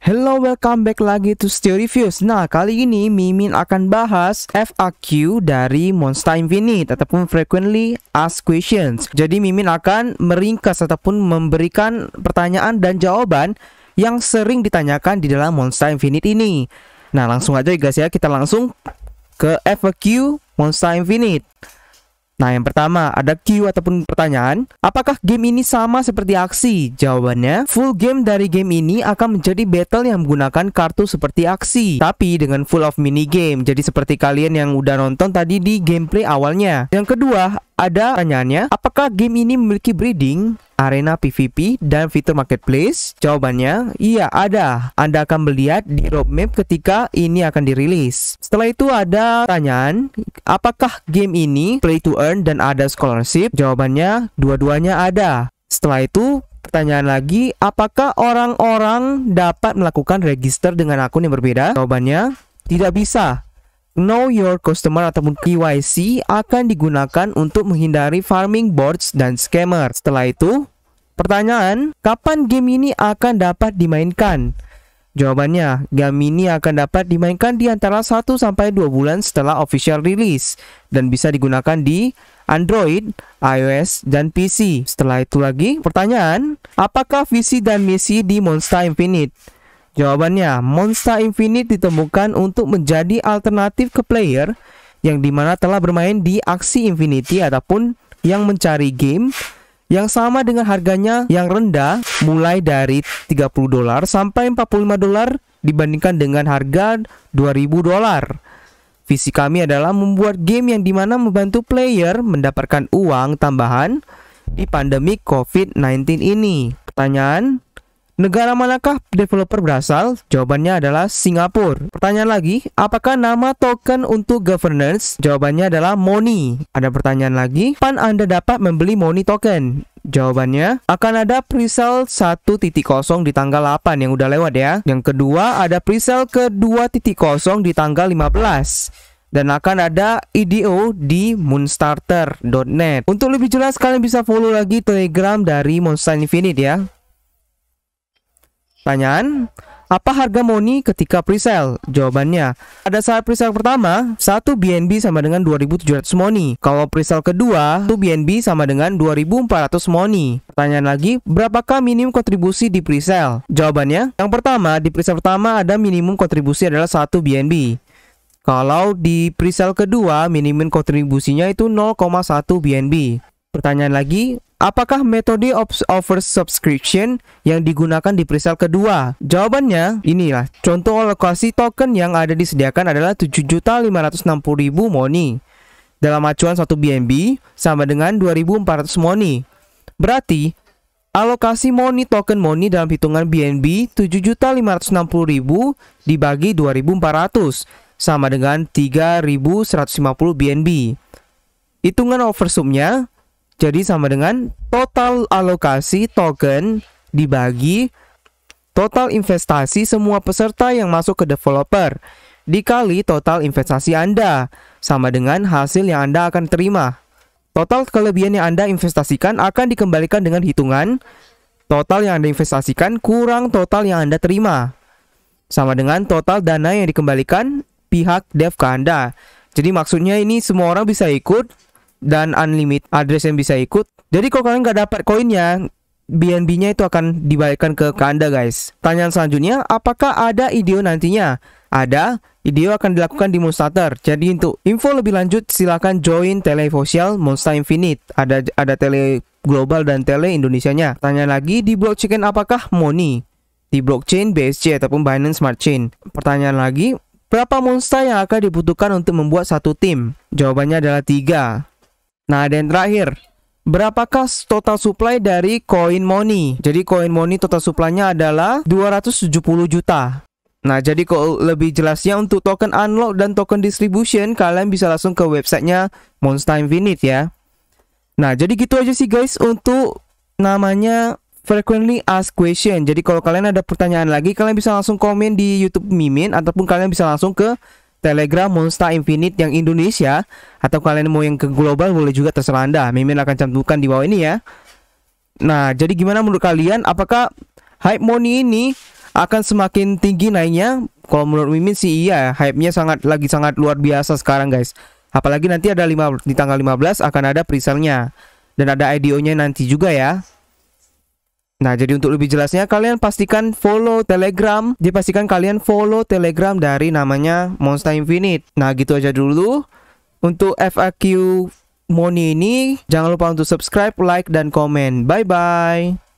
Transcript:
Hello, welcome back lagi to Steel Reviews. Nah, kali ini Mimin akan bahas FAQ dari Monster Infinite ataupun Frequently Asked Questions. Jadi Mimin akan meringkas ataupun memberikan pertanyaan dan jawaban yang sering ditanyakan di dalam Monster Infinite ini. Nah, langsung aja guys ya, kita langsung ke FAQ Monster Infinite. Nah, yang pertama ada Q ataupun pertanyaan, apakah game ini sama seperti aksi? Jawabannya, full game dari game ini akan menjadi battle yang menggunakan kartu seperti aksi, tapi dengan full of mini game. Jadi seperti kalian yang udah nonton tadi di gameplay awalnya. Yang kedua, ada pertanyaannya, apakah game ini memiliki breeding, arena PvP, dan fitur marketplace? Jawabannya, iya ada. Anda akan melihat di roadmap ketika ini akan dirilis. Setelah itu ada pertanyaan, apakah game ini play to earn dan ada scholarship? Jawabannya, dua-duanya ada. Setelah itu, pertanyaan lagi, apakah orang-orang dapat melakukan register dengan akun yang berbeda? Jawabannya, tidak bisa. Know Your Customer ataupun KYC akan digunakan untuk menghindari farming bots dan scammer. Setelah itu, pertanyaan, kapan game ini akan dapat dimainkan? Jawabannya, game ini akan dapat dimainkan di antara 1 sampai 2 bulan setelah official release dan bisa digunakan di Android, iOS, dan PC. Setelah itu lagi, pertanyaan, apakah visi dan misi di Monster Infinite? Jawabannya, Monster Infinite ditemukan untuk menjadi alternatif ke player yang dimana telah bermain di aksi Infinity ataupun yang mencari game yang sama dengan harganya yang rendah mulai dari 30 dolar sampai 45 dolar dibandingkan dengan harga 2000 dolar. Visi kami adalah membuat game yang dimana membantu player mendapatkan uang tambahan di pandemi COVID-19 ini. Pertanyaan, Negara manakah developer berasal? Jawabannya adalah Singapura. Pertanyaan lagi, apakah nama token untuk governance? Jawabannya adalah Moni. Ada pertanyaan lagi, pan Anda dapat membeli Moni token? Jawabannya akan ada presale 1.0 di tanggal 8 yang udah lewat ya. Yang kedua ada presale ke 2.0 di tanggal 15 dan akan ada IDO di moonstarter.net. Untuk lebih jelas kalian bisa follow lagi Telegram dari Monster Infinite ya. Pertanyaan, apa harga Moni ketika pre presale? Jawabannya, pada saat pre presale pertama, 1 BNB sama dengan 2700 Moni. Kalau pre presale kedua, 1 BNB sama dengan 2400 Moni. Pertanyaan lagi, berapakah minimum kontribusi di pre presale? Jawabannya, yang pertama, di pre presale pertama ada minimum kontribusi adalah 1 BNB. Kalau di pre presale kedua, minimum kontribusinya itu 0,1 BNB. Pertanyaan lagi, apakah metode over subscription yang digunakan di presale kedua? Jawabannya, inilah. Contoh alokasi token yang ada disediakan adalah 7.560.000 moni. Dalam acuan 1 BNB sama dengan 2.400 moni. Berarti, alokasi moni token moni dalam hitungan BNB 7.560.000 dibagi 2.400 sama dengan 3.150 BNB. Hitungan oversubnya jadi sama dengan total alokasi token dibagi total investasi semua peserta yang masuk ke developer dikali total investasi Anda sama dengan hasil yang Anda akan terima. Total kelebihan yang Anda investasikan akan dikembalikan dengan hitungan total yang Anda investasikan kurang total yang Anda terima. Sama dengan total dana yang dikembalikan pihak dev ke Anda. Jadi maksudnya ini semua orang bisa ikut dan unlimited address yang bisa ikut. Jadi kalau kalian nggak dapat koinnya, BNB-nya itu akan dibalikkan ke, ke Anda guys. Pertanyaan selanjutnya, apakah ada IDO nantinya? Ada, IDO akan dilakukan di Monstater. Jadi untuk info lebih lanjut silahkan join Tele Televosial Monster Infinite. Ada ada tele global dan tele Indonesia-nya. Tanya lagi di blockchain apakah money? Di blockchain BSC ataupun Binance Smart Chain. Pertanyaan lagi, berapa monster yang akan dibutuhkan untuk membuat satu tim? Jawabannya adalah tiga. Nah, dan terakhir, Berapakah total supply dari koin Money? Jadi koin Money total supply-nya adalah 270 juta. Nah, jadi kalau lebih jelasnya untuk token unlock dan token distribution, kalian bisa langsung ke websitenya Monster Infinite ya. Nah, jadi gitu aja sih guys untuk namanya frequently asked question. Jadi kalau kalian ada pertanyaan lagi, kalian bisa langsung komen di YouTube Mimin ataupun kalian bisa langsung ke Telegram Monster Infinite yang Indonesia atau kalian mau yang ke global boleh juga terserah Anda. Mimin akan cantumkan di bawah ini ya. Nah, jadi gimana menurut kalian apakah hype money ini akan semakin tinggi naiknya? Kalau menurut Mimin sih iya, hype-nya sangat lagi sangat luar biasa sekarang guys. Apalagi nanti ada 5 di tanggal 15 akan ada presale dan ada IDO-nya nanti juga ya. Nah, jadi untuk lebih jelasnya kalian pastikan follow Telegram, dipastikan kalian follow Telegram dari namanya Monster Infinite. Nah, gitu aja dulu untuk FAQ Moni ini. Jangan lupa untuk subscribe, like dan komen. Bye bye.